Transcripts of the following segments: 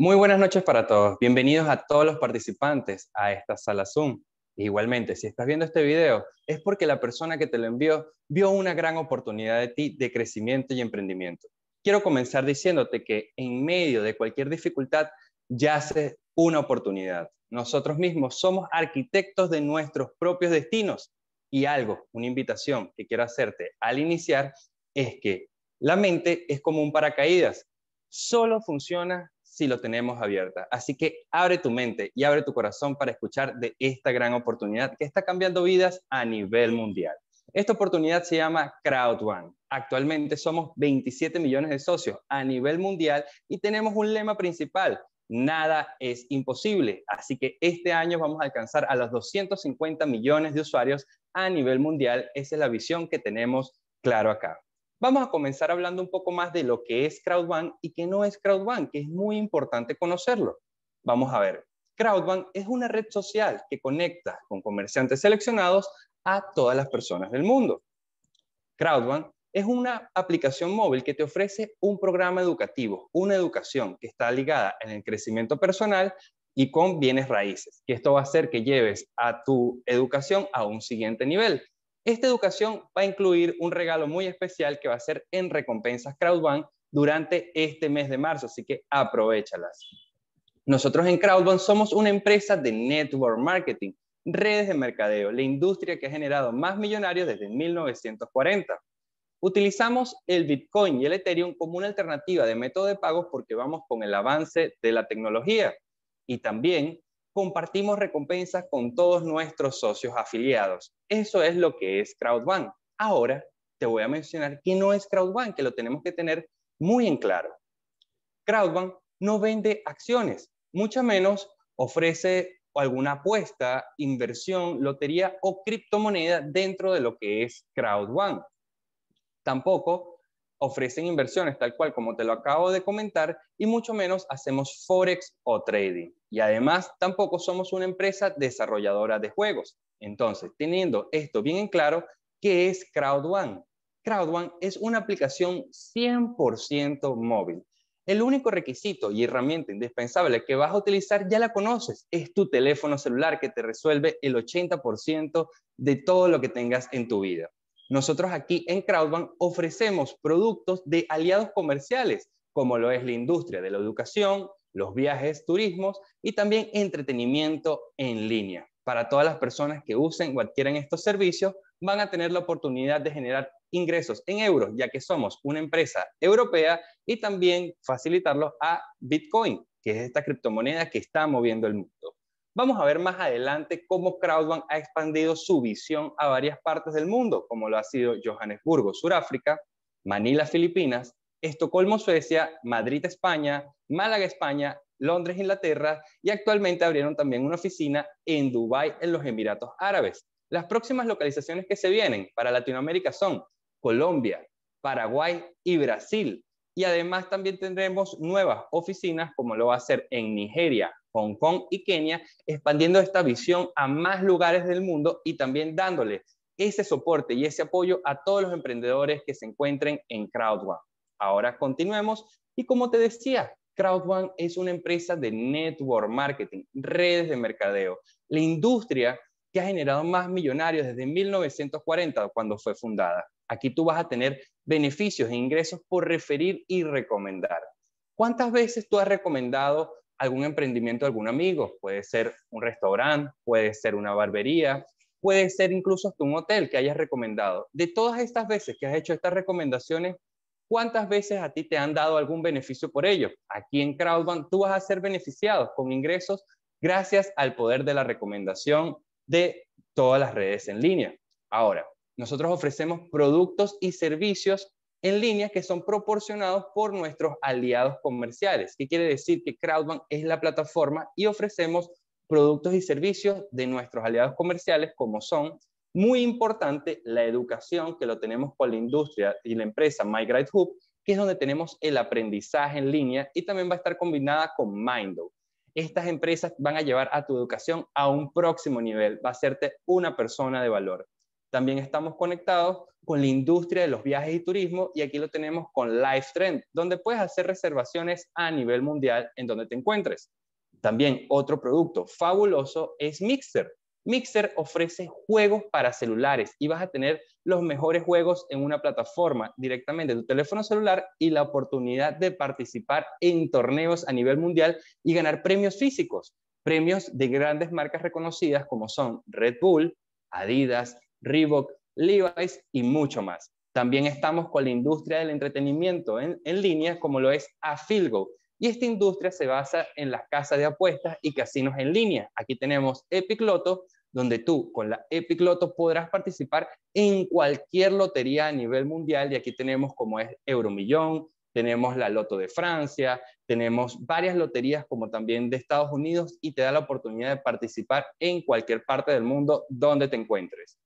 Muy buenas noches para todos. Bienvenidos a todos los participantes a esta sala Zoom. Igualmente, si estás viendo este video, es porque la persona que te lo envió vio una gran oportunidad de ti de crecimiento y emprendimiento. Quiero comenzar diciéndote que en medio de cualquier dificultad yace una oportunidad. Nosotros mismos somos arquitectos de nuestros propios destinos y algo, una invitación que quiero hacerte al iniciar es que la mente es como un paracaídas, solo funciona si lo tenemos abierta. Así que abre tu mente y abre tu corazón para escuchar de esta gran oportunidad que está cambiando vidas a nivel mundial. Esta oportunidad se llama CrowdOne. Actualmente somos 27 millones de socios a nivel mundial y tenemos un lema principal. Nada es imposible. Así que este año vamos a alcanzar a los 250 millones de usuarios a nivel mundial. Esa es la visión que tenemos claro acá. Vamos a comenzar hablando un poco más de lo que es Crowdbank y qué no es Crowdbank, que es muy importante conocerlo. Vamos a ver. Crowdbank es una red social que conecta con comerciantes seleccionados a todas las personas del mundo. Crowdbank es una aplicación móvil que te ofrece un programa educativo, una educación que está ligada en el crecimiento personal y con bienes raíces, que esto va a hacer que lleves a tu educación a un siguiente nivel. Esta educación va a incluir un regalo muy especial que va a ser en recompensas Crowdbank durante este mes de marzo, así que aprovechalas. Nosotros en Crowdbank somos una empresa de network marketing, redes de mercadeo, la industria que ha generado más millonarios desde 1940. Utilizamos el Bitcoin y el Ethereum como una alternativa de método de pagos porque vamos con el avance de la tecnología. Y también compartimos recompensas con todos nuestros socios afiliados. Eso es lo que es Crowdbank. Ahora te voy a mencionar que no es Crowdbank, que lo tenemos que tener muy en claro. Crowdbank no vende acciones, mucho menos ofrece alguna apuesta, inversión, lotería o criptomoneda dentro de lo que es Crowdbank. Tampoco ofrecen inversiones tal cual como te lo acabo de comentar y mucho menos hacemos forex o trading. Y además tampoco somos una empresa desarrolladora de juegos. Entonces, teniendo esto bien en claro, ¿qué es CrowdOne? CrowdOne es una aplicación 100% móvil. El único requisito y herramienta indispensable que vas a utilizar ya la conoces, es tu teléfono celular que te resuelve el 80% de todo lo que tengas en tu vida. Nosotros aquí en Crowdbank ofrecemos productos de aliados comerciales, como lo es la industria de la educación, los viajes, turismos y también entretenimiento en línea. Para todas las personas que usen o adquieran estos servicios, van a tener la oportunidad de generar ingresos en euros, ya que somos una empresa europea y también facilitarlos a Bitcoin, que es esta criptomoneda que está moviendo el mundo. Vamos a ver más adelante cómo Crowdbank ha expandido su visión a varias partes del mundo, como lo ha sido Johannesburgo, Sudáfrica, Manila, Filipinas, Estocolmo, Suecia, Madrid, España, Málaga, España, Londres, Inglaterra y actualmente abrieron también una oficina en Dubái, en los Emiratos Árabes. Las próximas localizaciones que se vienen para Latinoamérica son Colombia, Paraguay y Brasil. Y además también tendremos nuevas oficinas como lo va a ser en Nigeria, Hong Kong y Kenia, expandiendo esta visión a más lugares del mundo y también dándole ese soporte y ese apoyo a todos los emprendedores que se encuentren en CrowdOne. Ahora continuemos y como te decía, CrowdOne es una empresa de network marketing, redes de mercadeo, la industria que ha generado más millonarios desde 1940 cuando fue fundada. Aquí tú vas a tener beneficios e ingresos por referir y recomendar. ¿Cuántas veces tú has recomendado algún emprendimiento algún amigo, puede ser un restaurante, puede ser una barbería, puede ser incluso hasta un hotel que hayas recomendado. De todas estas veces que has hecho estas recomendaciones, ¿cuántas veces a ti te han dado algún beneficio por ello? Aquí en Crowdban, tú vas a ser beneficiado con ingresos gracias al poder de la recomendación de todas las redes en línea. Ahora, nosotros ofrecemos productos y servicios en línea que son proporcionados por nuestros aliados comerciales. ¿Qué quiere decir? Que Crowdbank es la plataforma y ofrecemos productos y servicios de nuestros aliados comerciales como son, muy importante, la educación que lo tenemos con la industria y la empresa Migrate que es donde tenemos el aprendizaje en línea y también va a estar combinada con Mindo. Estas empresas van a llevar a tu educación a un próximo nivel, va a hacerte una persona de valor. También estamos conectados con la industria de los viajes y turismo y aquí lo tenemos con Live Trend, donde puedes hacer reservaciones a nivel mundial en donde te encuentres. También otro producto fabuloso es Mixer. Mixer ofrece juegos para celulares y vas a tener los mejores juegos en una plataforma directamente de tu teléfono celular y la oportunidad de participar en torneos a nivel mundial y ganar premios físicos, premios de grandes marcas reconocidas como son Red Bull, Adidas, Reebok, Levi's y mucho más. También estamos con la industria del entretenimiento en, línea, como lo es Afilgo. Y esta industria se basa en las casas de apuestas y casinos en línea. Aquí tenemos Epic donde tú con la Epic podrás participar en cualquier lotería a nivel mundial. Y aquí tenemos como es Euromillón, tenemos la Loto de Francia, tenemos varias loterías como también de Estados Unidos y te da la oportunidad de participar en cualquier parte del mundo donde te encuentres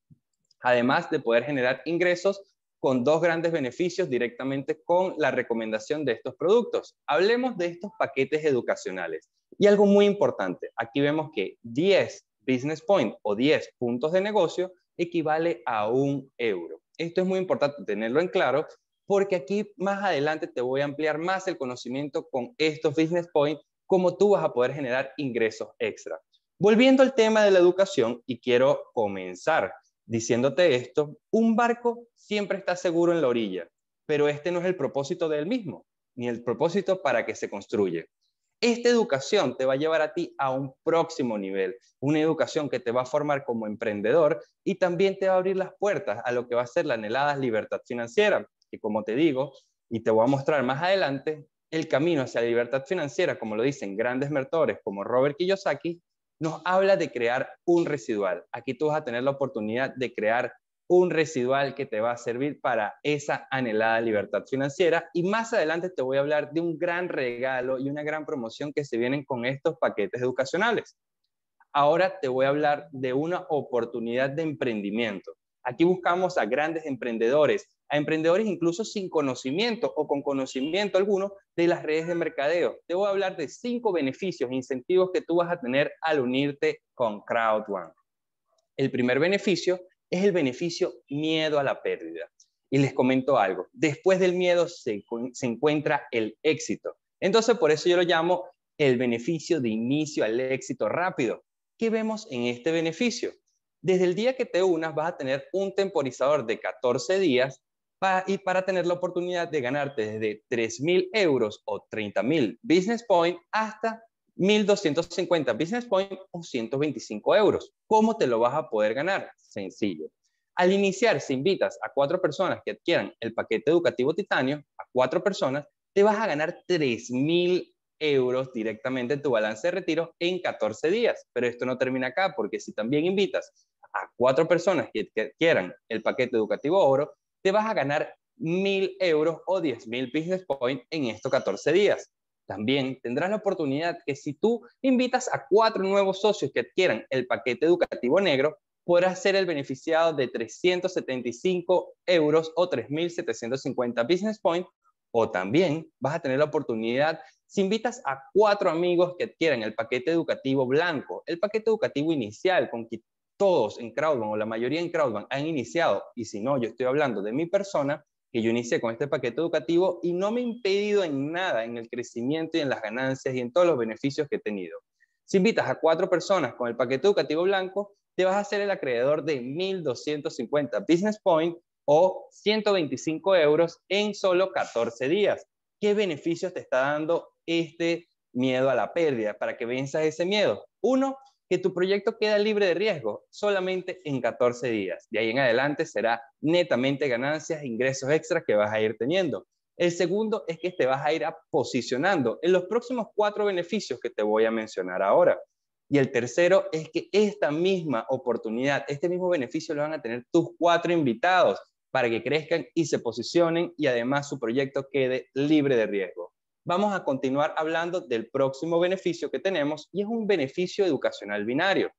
además de poder generar ingresos con dos grandes beneficios directamente con la recomendación de estos productos. Hablemos de estos paquetes educacionales. Y algo muy importante, aquí vemos que 10 business point o 10 puntos de negocio equivale a un euro. Esto es muy importante tenerlo en claro porque aquí más adelante te voy a ampliar más el conocimiento con estos business point, cómo tú vas a poder generar ingresos extra. Volviendo al tema de la educación, y quiero comenzar diciéndote esto, un barco siempre está seguro en la orilla, pero este no es el propósito del mismo, ni el propósito para que se construye. Esta educación te va a llevar a ti a un próximo nivel, una educación que te va a formar como emprendedor y también te va a abrir las puertas a lo que va a ser la anhelada libertad financiera, que como te digo, y te voy a mostrar más adelante, el camino hacia la libertad financiera, como lo dicen grandes mertores como Robert Kiyosaki, nos habla de crear un residual. Aquí tú vas a tener la oportunidad de crear un residual que te va a servir para esa anhelada libertad financiera. Y más adelante te voy a hablar de un gran regalo y una gran promoción que se vienen con estos paquetes educacionales. Ahora te voy a hablar de una oportunidad de emprendimiento. Aquí buscamos a grandes emprendedores, a emprendedores incluso sin conocimiento o con conocimiento alguno de las redes de mercadeo. Te voy a hablar de cinco beneficios e incentivos que tú vas a tener al unirte con CrowdOne. El primer beneficio es el beneficio miedo a la pérdida. Y les comento algo, después del miedo se, se encuentra el éxito. Entonces, por eso yo lo llamo el beneficio de inicio al éxito rápido. ¿Qué vemos en este beneficio? Desde el día que te unas vas a tener un temporizador de 14 días y para tener la oportunidad de ganarte desde 3.000 euros o 30.000 business point hasta 1.250 business point o 125 euros. ¿Cómo te lo vas a poder ganar? Sencillo. Al iniciar, si invitas a cuatro personas que adquieran el paquete educativo titanio, a cuatro personas, te vas a ganar 3.000 euros directamente en tu balance de retiro en 14 días. Pero esto no termina acá, porque si también invitas a cuatro personas que, adquieran el paquete educativo oro, te vas a ganar mil euros o 10.000 business points en estos 14 días. También tendrás la oportunidad que si tú invitas a cuatro nuevos socios que adquieran el paquete educativo negro, podrás ser el beneficiado de 375 euros o 3.750 business points. O también vas a tener la oportunidad, si invitas a cuatro amigos que adquieran el paquete educativo blanco, el paquete educativo inicial con todos en Crowdbank o la mayoría en Crowdbank han iniciado, y si no, yo estoy hablando de mi persona, que yo inicié con este paquete educativo y no me ha impedido en nada en el crecimiento y en las ganancias y en todos los beneficios que he tenido. Si invitas a cuatro personas con el paquete educativo blanco, te vas a hacer el acreedor de 1.250 business Points o 125 euros en solo 14 días. ¿Qué beneficios te está dando este miedo a la pérdida para que venzas ese miedo? Uno, tu proyecto queda libre de riesgo solamente en 14 días. De ahí en adelante será netamente ganancias e ingresos extras que vas a ir teniendo. El segundo es que te vas a ir posicionando en los próximos cuatro beneficios que te voy a mencionar ahora. Y el tercero es que esta misma oportunidad, este mismo beneficio lo van a tener tus cuatro invitados para que crezcan y se posicionen y además su proyecto quede libre de riesgo vamos a continuar hablando del próximo beneficio que tenemos y es un beneficio educacional binario.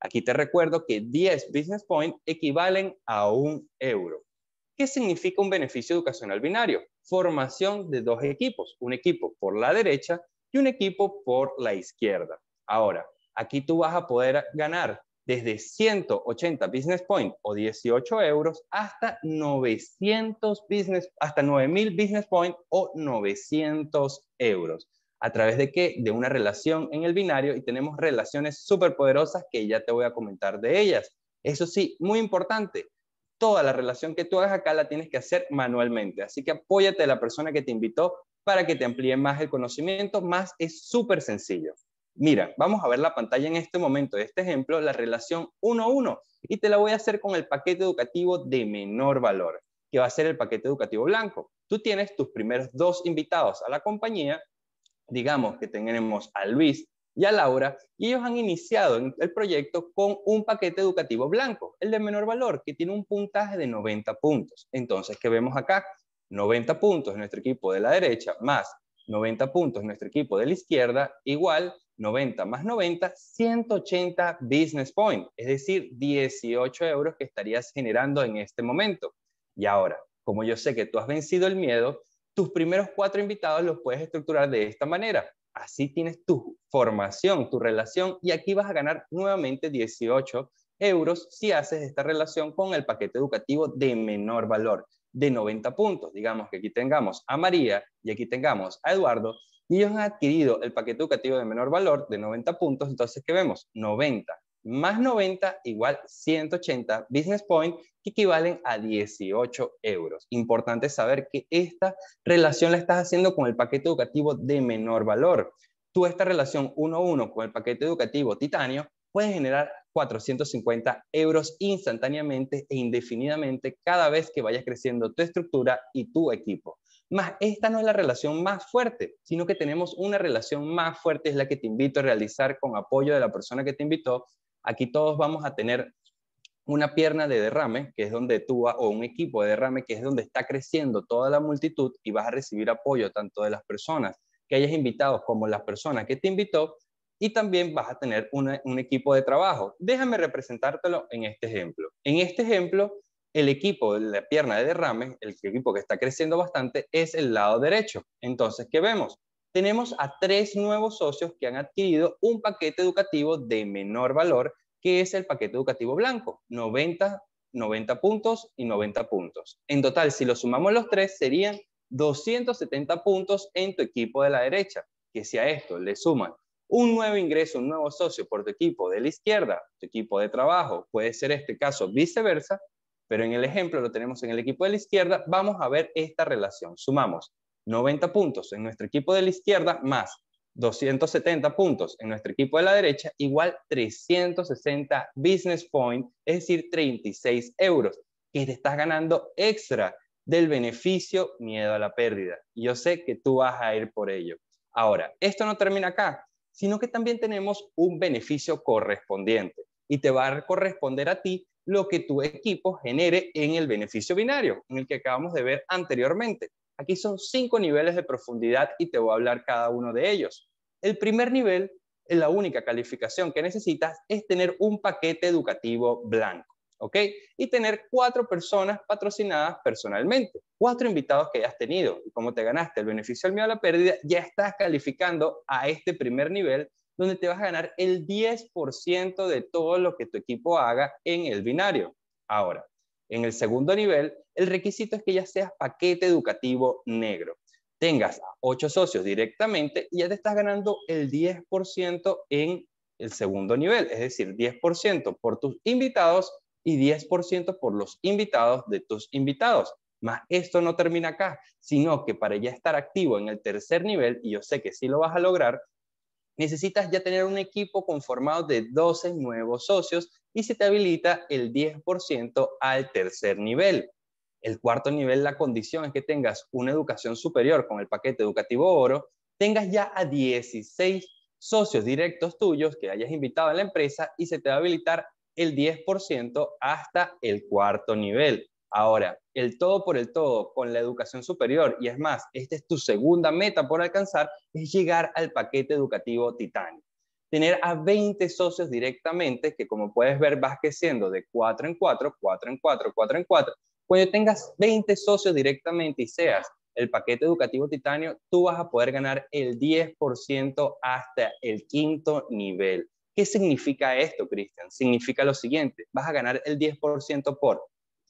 Aquí te recuerdo que 10 business points equivalen a un euro. ¿Qué significa un beneficio educacional binario? Formación de dos equipos, un equipo por la derecha y un equipo por la izquierda. Ahora, aquí tú vas a poder ganar desde 180 business points o 18 euros hasta 900 business, hasta 9000 business point o 900 euros. ¿A través de qué? De una relación en el binario y tenemos relaciones súper poderosas que ya te voy a comentar de ellas. Eso sí, muy importante, toda la relación que tú hagas acá la tienes que hacer manualmente. Así que apóyate a la persona que te invitó para que te amplíe más el conocimiento, más es súper sencillo. Mira, vamos a ver la pantalla en este momento de este ejemplo, la relación 1-1, y te la voy a hacer con el paquete educativo de menor valor, que va a ser el paquete educativo blanco. Tú tienes tus primeros dos invitados a la compañía, digamos que tenemos a Luis y a Laura, y ellos han iniciado el proyecto con un paquete educativo blanco, el de menor valor, que tiene un puntaje de 90 puntos. Entonces, ¿qué vemos acá? 90 puntos en nuestro equipo de la derecha, más 90 puntos en nuestro equipo de la izquierda, igual 90 más 90, 180 business point, es decir, 18 euros que estarías generando en este momento. Y ahora, como yo sé que tú has vencido el miedo, tus primeros cuatro invitados los puedes estructurar de esta manera. Así tienes tu formación, tu relación y aquí vas a ganar nuevamente 18 euros si haces esta relación con el paquete educativo de menor valor, de 90 puntos. Digamos que aquí tengamos a María y aquí tengamos a Eduardo, y ellos han adquirido el paquete educativo de menor valor de 90 puntos, entonces, ¿qué vemos? 90 más 90 igual 180 business point que equivalen a 18 euros. Importante saber que esta relación la estás haciendo con el paquete educativo de menor valor. Tú esta relación 1-1 con el paquete educativo titanio puedes generar 450 euros instantáneamente e indefinidamente cada vez que vayas creciendo tu estructura y tu equipo. Más, esta no es la relación más fuerte, sino que tenemos una relación más fuerte, es la que te invito a realizar con apoyo de la persona que te invitó. Aquí todos vamos a tener una pierna de derrame, que es donde tú, o un equipo de derrame, que es donde está creciendo toda la multitud y vas a recibir apoyo tanto de las personas que hayas invitado como las personas que te invitó, y también vas a tener un equipo de trabajo. Déjame representártelo en este ejemplo. En este ejemplo, el equipo de la pierna de derrame, el equipo que está creciendo bastante, es el lado derecho. Entonces, ¿qué vemos? Tenemos a tres nuevos socios que han adquirido un paquete educativo de menor valor, que es el paquete educativo blanco, 90, 90 puntos y 90 puntos. En total, si lo sumamos los tres, serían 270 puntos en tu equipo de la derecha, que si a esto le suman un nuevo ingreso, un nuevo socio por tu equipo de la izquierda, tu equipo de trabajo, puede ser este caso viceversa, pero en el ejemplo lo tenemos en el equipo de la izquierda, vamos a ver esta relación. Sumamos 90 puntos en nuestro equipo de la izquierda más 270 puntos en nuestro equipo de la derecha, igual 360 business point, es decir, 36 euros, que te estás ganando extra del beneficio miedo a la pérdida. yo sé que tú vas a ir por ello. Ahora, esto no termina acá, sino que también tenemos un beneficio correspondiente y te va a corresponder a ti lo que tu equipo genere en el beneficio binario, en el que acabamos de ver anteriormente. Aquí son cinco niveles de profundidad y te voy a hablar cada uno de ellos. El primer nivel, la única calificación que necesitas es tener un paquete educativo blanco, ¿ok? Y tener cuatro personas patrocinadas personalmente, cuatro invitados que hayas tenido. Y como te ganaste el beneficio al miedo a la pérdida, ya estás calificando a este primer nivel donde te vas a ganar el 10% de todo lo que tu equipo haga en el binario. Ahora, en el segundo nivel, el requisito es que ya seas paquete educativo negro. Tengas a socios directamente y ya te estás ganando el 10% en el segundo nivel, es decir, 10% por tus invitados y 10% por los invitados de tus invitados. Más, esto no termina acá, sino que para ya estar activo en el tercer nivel, y yo sé que sí lo vas a lograr, necesitas ya tener un equipo conformado de 12 nuevos socios y se te habilita el 10% al tercer nivel. El cuarto nivel, la condición es que tengas una educación superior con el paquete educativo oro, tengas ya a 16 socios directos tuyos que hayas invitado a la empresa y se te va a habilitar el 10% hasta el cuarto nivel. Ahora, el todo por el todo con la educación superior, y es más, esta es tu segunda meta por alcanzar, es llegar al paquete educativo titánico. Tener a 20 socios directamente, que como puedes ver vas creciendo de 4 en 4, 4 en 4, 4 en 4. Cuando tengas 20 socios directamente y seas el paquete educativo titanio, tú vas a poder ganar el 10% hasta el quinto nivel. ¿Qué significa esto, Cristian? Significa lo siguiente, vas a ganar el 10% por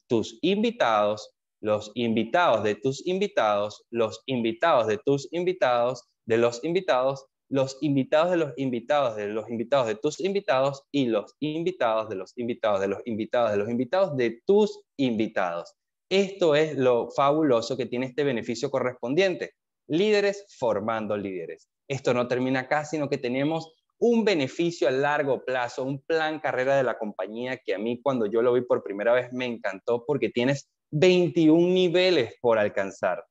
tus invitados, los invitados de tus invitados, los invitados de tus invitados, de los invitados, los invitados de los invitados, de los invitados de tus invitados y los invitados de los invitados, de los invitados de los invitados, de tus invitados. Esto es lo fabuloso que tiene este beneficio correspondiente. Líderes formando líderes. Esto no termina acá, sino que tenemos un beneficio a largo plazo, un plan carrera de la compañía que a mí cuando yo lo vi por primera vez me encantó porque tienes 21 niveles por alcanzar.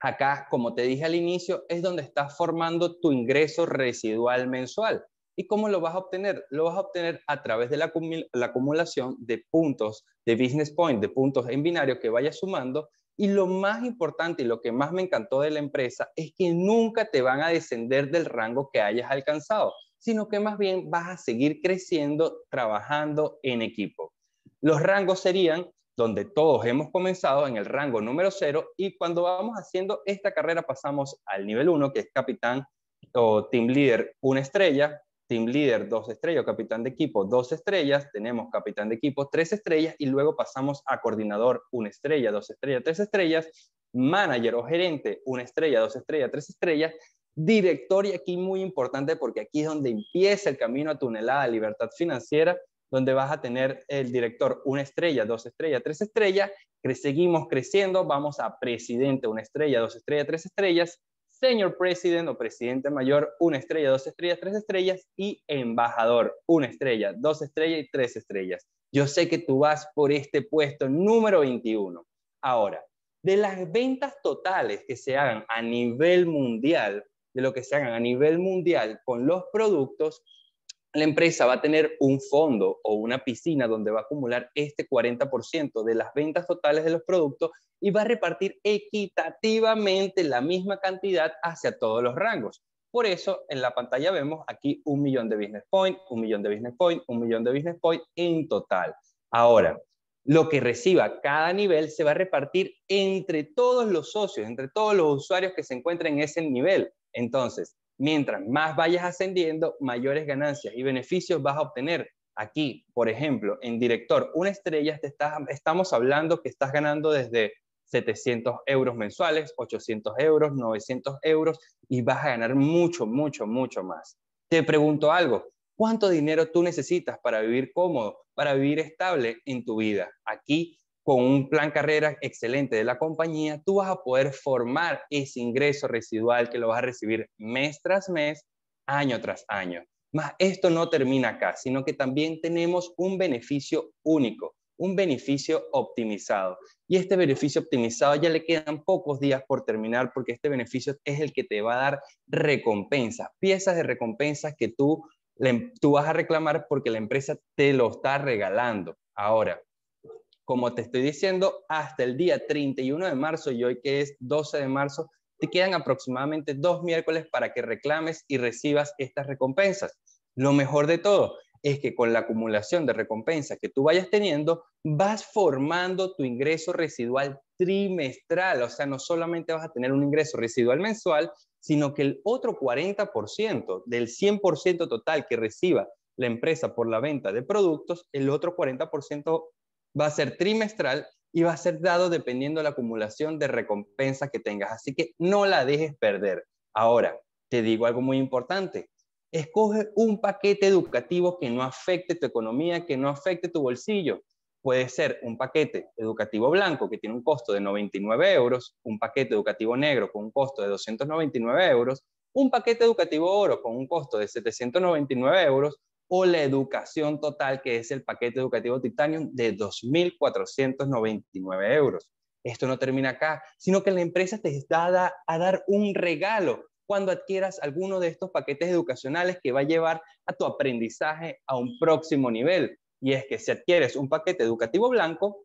Acá, como te dije al inicio, es donde estás formando tu ingreso residual mensual. ¿Y cómo lo vas a obtener? Lo vas a obtener a través de la, acumulación de puntos de business point, de puntos en binario que vayas sumando. Y lo más importante y lo que más me encantó de la empresa es que nunca te van a descender del rango que hayas alcanzado sino que más bien vas a seguir creciendo trabajando en equipo. Los rangos serían donde todos hemos comenzado en el rango número 0 y cuando vamos haciendo esta carrera pasamos al nivel 1, que es capitán o team leader, una estrella, team leader, dos estrellas, capitán de equipo, dos estrellas, tenemos capitán de equipo, tres estrellas y luego pasamos a coordinador, una estrella, dos estrellas, tres estrellas, manager o gerente, una estrella, dos estrellas, tres estrellas director y aquí muy importante porque aquí es donde empieza el camino a tunelada de libertad financiera, donde vas a tener el director una estrella, dos estrellas, tres estrellas, que seguimos creciendo, vamos a presidente una estrella, dos estrellas, tres estrellas, señor presidente o presidente mayor una estrella, dos estrellas, tres estrellas y embajador una estrella, dos estrellas y tres estrellas. Yo sé que tú vas por este puesto número 21. Ahora, de las ventas totales que se hagan a nivel mundial, de lo que se hagan a nivel mundial con los productos, la empresa va a tener un fondo o una piscina donde va a acumular este 40% de las ventas totales de los productos y va a repartir equitativamente la misma cantidad hacia todos los rangos. Por eso en la pantalla vemos aquí un millón de business point, un millón de business point, un millón de business point en total. Ahora, lo que reciba cada nivel se va a repartir entre todos los socios, entre todos los usuarios que se encuentren en ese nivel. Entonces, mientras más vayas ascendiendo, mayores ganancias y beneficios vas a obtener. Aquí, por ejemplo, en director, una estrella, te estás, estamos hablando que estás ganando desde 700 euros mensuales, 800 euros, 900 euros y vas a ganar mucho, mucho, mucho más. Te pregunto algo, ¿cuánto dinero tú necesitas para vivir cómodo, para vivir estable en tu vida? Aquí con un plan carrera excelente de la compañía, tú vas a poder formar ese ingreso residual que lo vas a recibir mes tras mes, año tras año. Más, esto no termina acá, sino que también tenemos un beneficio único, un beneficio optimizado. Y este beneficio optimizado ya le quedan pocos días por terminar porque este beneficio es el que te va a dar recompensas, piezas de recompensas que tú, tú vas a reclamar porque la empresa te lo está regalando. Ahora, como te estoy diciendo, hasta el día 31 de marzo y hoy que es 12 de marzo, te quedan aproximadamente dos miércoles para que reclames y recibas estas recompensas. Lo mejor de todo es que con la acumulación de recompensas que tú vayas teniendo, vas formando tu ingreso residual trimestral. O sea, no solamente vas a tener un ingreso residual mensual, sino que el otro 40% del 100% total que reciba la empresa por la venta de productos, el otro 40% va a ser trimestral y va a ser dado dependiendo de la acumulación de recompensas que tengas. Así que no la dejes perder. Ahora, te digo algo muy importante. Escoge un paquete educativo que no afecte tu economía, que no afecte tu bolsillo. Puede ser un paquete educativo blanco que tiene un costo de 99 euros, un paquete educativo negro con un costo de 299 euros, un paquete educativo oro con un costo de 799 euros o la educación total, que es el paquete educativo Titanium, de 2.499 euros. Esto no termina acá, sino que la empresa te está a dar un regalo cuando adquieras alguno de estos paquetes educacionales que va a llevar a tu aprendizaje a un próximo nivel. Y es que si adquieres un paquete educativo blanco,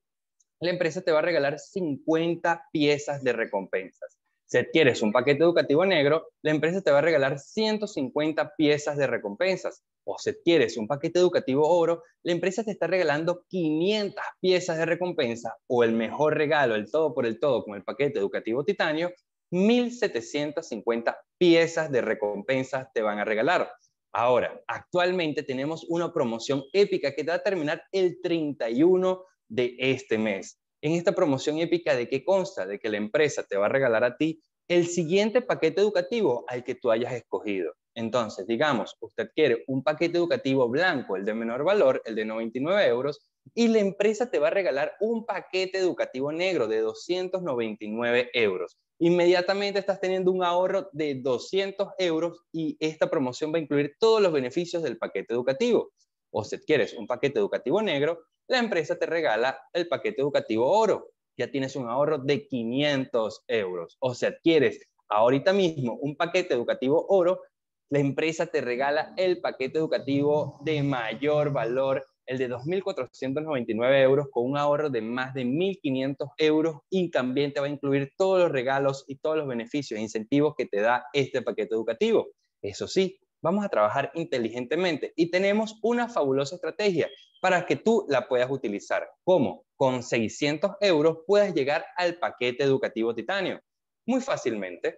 la empresa te va a regalar 50 piezas de recompensas. Si adquieres un paquete educativo negro, la empresa te va a regalar 150 piezas de recompensas. O si adquieres un paquete educativo oro, la empresa te está regalando 500 piezas de recompensa o el mejor regalo, el todo por el todo, con el paquete educativo titanio, 1.750 piezas de recompensas te van a regalar. Ahora, actualmente tenemos una promoción épica que te va a terminar el 31 de este mes. En esta promoción épica, ¿de qué consta? De que la empresa te va a regalar a ti el siguiente paquete educativo al que tú hayas escogido. Entonces, digamos, usted quiere un paquete educativo blanco, el de menor valor, el de 99 euros, y la empresa te va a regalar un paquete educativo negro de 299 euros. Inmediatamente estás teniendo un ahorro de 200 euros y esta promoción va a incluir todos los beneficios del paquete educativo. O si quieres un paquete educativo negro, la empresa te regala el paquete educativo oro. Ya tienes un ahorro de 500 euros. O sea, adquieres ahorita mismo un paquete educativo oro, la empresa te regala el paquete educativo de mayor valor, el de 2.499 euros, con un ahorro de más de 1.500 euros y también te va a incluir todos los regalos y todos los beneficios e incentivos que te da este paquete educativo. Eso sí, Vamos a trabajar inteligentemente y tenemos una fabulosa estrategia para que tú la puedas utilizar. ¿Cómo? Con 600 euros puedes llegar al paquete educativo titanio. Muy fácilmente,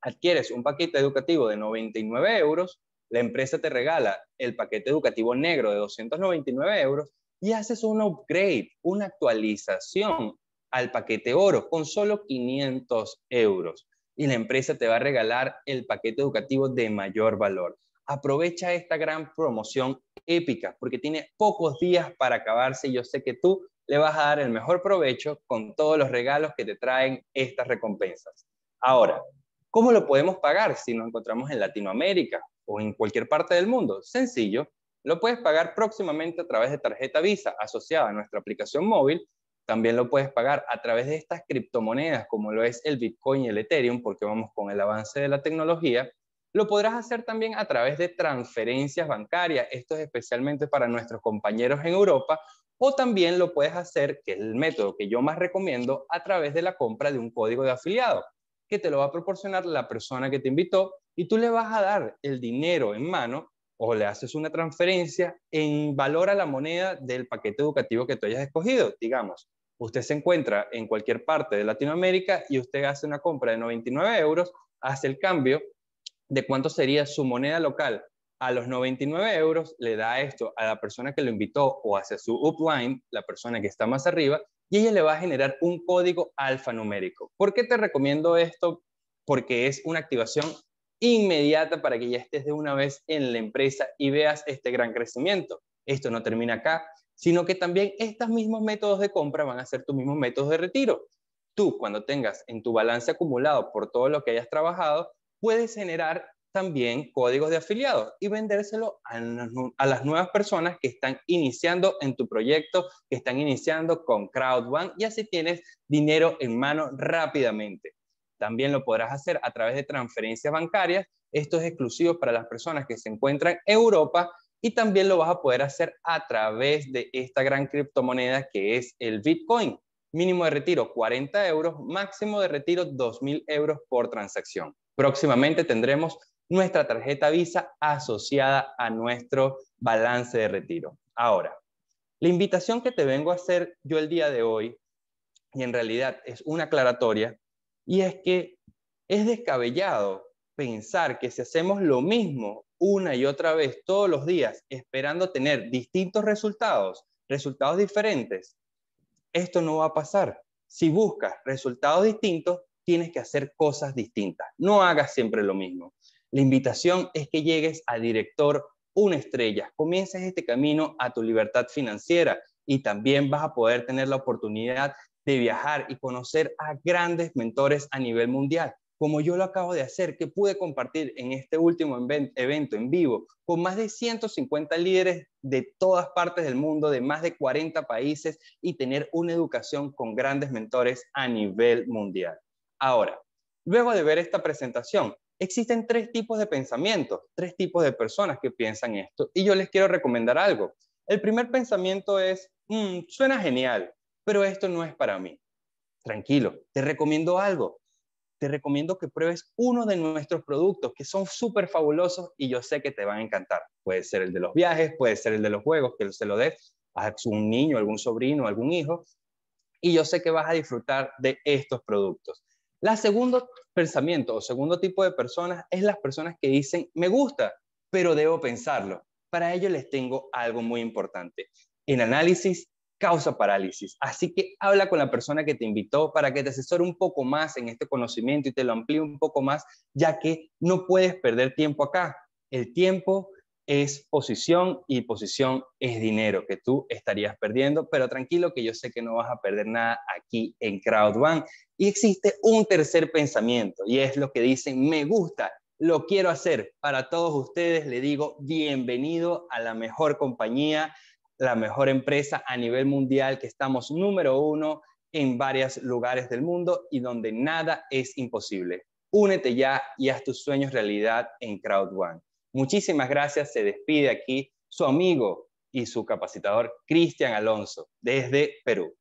adquieres un paquete educativo de 99 euros, la empresa te regala el paquete educativo negro de 299 euros y haces un upgrade, una actualización al paquete oro con solo 500 euros y la empresa te va a regalar el paquete educativo de mayor valor. Aprovecha esta gran promoción épica porque tiene pocos días para acabarse y yo sé que tú le vas a dar el mejor provecho con todos los regalos que te traen estas recompensas. Ahora, ¿cómo lo podemos pagar si nos encontramos en Latinoamérica o en cualquier parte del mundo? Sencillo, lo puedes pagar próximamente a través de tarjeta Visa asociada a nuestra aplicación móvil también lo puedes pagar a través de estas criptomonedas, como lo es el Bitcoin y el Ethereum, porque vamos con el avance de la tecnología. Lo podrás hacer también a través de transferencias bancarias. Esto es especialmente para nuestros compañeros en Europa. O también lo puedes hacer, que es el método que yo más recomiendo, a través de la compra de un código de afiliado, que te lo va a proporcionar la persona que te invitó y tú le vas a dar el dinero en mano o le haces una transferencia en valor a la moneda del paquete educativo que tú hayas escogido. Digamos, usted se encuentra en cualquier parte de Latinoamérica y usted hace una compra de 99 euros, hace el cambio de cuánto sería su moneda local a los 99 euros, le da esto a la persona que lo invitó o hacia su upline, la persona que está más arriba, y ella le va a generar un código alfanumérico. ¿Por qué te recomiendo esto? Porque es una activación inmediata para que ya estés de una vez en la empresa y veas este gran crecimiento. Esto no termina acá, sino que también estos mismos métodos de compra van a ser tus mismos métodos de retiro. Tú, cuando tengas en tu balance acumulado por todo lo que hayas trabajado, puedes generar también códigos de afiliados y vendérselo a, las nuevas personas que están iniciando en tu proyecto, que están iniciando con Crowd One y así tienes dinero en mano rápidamente también lo podrás hacer a través de transferencias bancarias. Esto es exclusivo para las personas que se encuentran en Europa y también lo vas a poder hacer a través de esta gran criptomoneda que es el Bitcoin. Mínimo de retiro 40 euros, máximo de retiro 2.000 euros por transacción. Próximamente tendremos nuestra tarjeta Visa asociada a nuestro balance de retiro. Ahora, la invitación que te vengo a hacer yo el día de hoy, y en realidad es una aclaratoria, y es que es descabellado pensar que si hacemos lo mismo una y otra vez todos los días, esperando tener distintos resultados, resultados diferentes, esto no va a pasar. Si buscas resultados distintos, tienes que hacer cosas distintas. No hagas siempre lo mismo. La invitación es que llegues a director una estrella, comiences este camino a tu libertad financiera y también vas a poder tener la oportunidad de viajar y conocer a grandes mentores a nivel mundial, como yo lo acabo de hacer, que pude compartir en este último evento en vivo con más de 150 líderes de todas partes del mundo, de más de 40 países y tener una educación con grandes mentores a nivel mundial. Ahora, luego de ver esta presentación, existen tres tipos de pensamientos, tres tipos de personas que piensan esto y yo les quiero recomendar algo. El primer pensamiento es, mm, suena genial, pero esto no es para mí. Tranquilo, te recomiendo algo. Te recomiendo que pruebes uno de nuestros productos que son súper fabulosos y yo sé que te van a encantar. Puede ser el de los viajes, puede ser el de los juegos, que se lo des a un niño, algún sobrino, algún hijo. Y yo sé que vas a disfrutar de estos productos. La segundo pensamiento o segundo tipo de personas es las personas que dicen, me gusta, pero debo pensarlo. Para ello les tengo algo muy importante. En análisis causa parálisis. Así que habla con la persona que te invitó para que te asesore un poco más en este conocimiento y te lo amplíe un poco más, ya que no puedes perder tiempo acá. El tiempo es posición y posición es dinero que tú estarías perdiendo, pero tranquilo que yo sé que no vas a perder nada aquí en Crowdbank. Y existe un tercer pensamiento y es lo que dicen, me gusta, lo quiero hacer. Para todos ustedes le digo bienvenido a la mejor compañía la mejor empresa a nivel mundial, que estamos número uno en varios lugares del mundo y donde nada es imposible. Únete ya y haz tus sueños realidad en CrowdOne. Muchísimas gracias. Se despide aquí su amigo y su capacitador, Cristian Alonso, desde Perú.